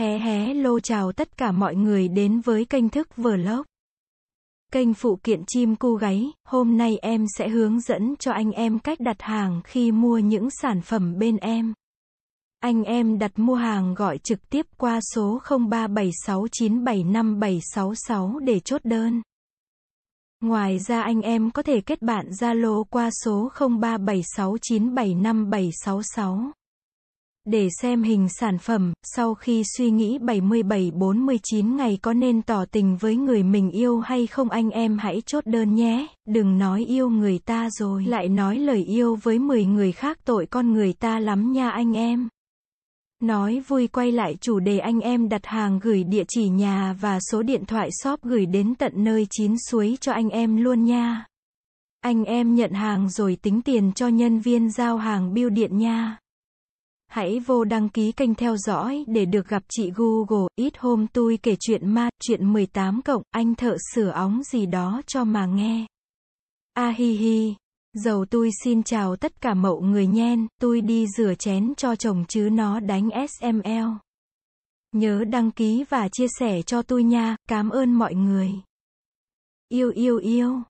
Hé hé lô chào tất cả mọi người đến với kênh thức vlog. Kênh phụ kiện chim cu gáy, hôm nay em sẽ hướng dẫn cho anh em cách đặt hàng khi mua những sản phẩm bên em. Anh em đặt mua hàng gọi trực tiếp qua số 0376975766 để chốt đơn. Ngoài ra anh em có thể kết bạn Zalo qua số 0376975766. Để xem hình sản phẩm, sau khi suy nghĩ 77-49 ngày có nên tỏ tình với người mình yêu hay không anh em hãy chốt đơn nhé, đừng nói yêu người ta rồi lại nói lời yêu với 10 người khác tội con người ta lắm nha anh em. Nói vui quay lại chủ đề anh em đặt hàng gửi địa chỉ nhà và số điện thoại shop gửi đến tận nơi chín suối cho anh em luôn nha. Anh em nhận hàng rồi tính tiền cho nhân viên giao hàng biêu điện nha. Hãy vô đăng ký kênh theo dõi để được gặp chị Google. Ít hôm tôi kể chuyện ma, chuyện 18 cộng, anh thợ sửa ống gì đó cho mà nghe. A à, hi hi. Dầu tôi xin chào tất cả mậu người nhen, tôi đi rửa chén cho chồng chứ nó đánh SML. Nhớ đăng ký và chia sẻ cho tôi nha, cảm ơn mọi người. Yêu yêu yêu.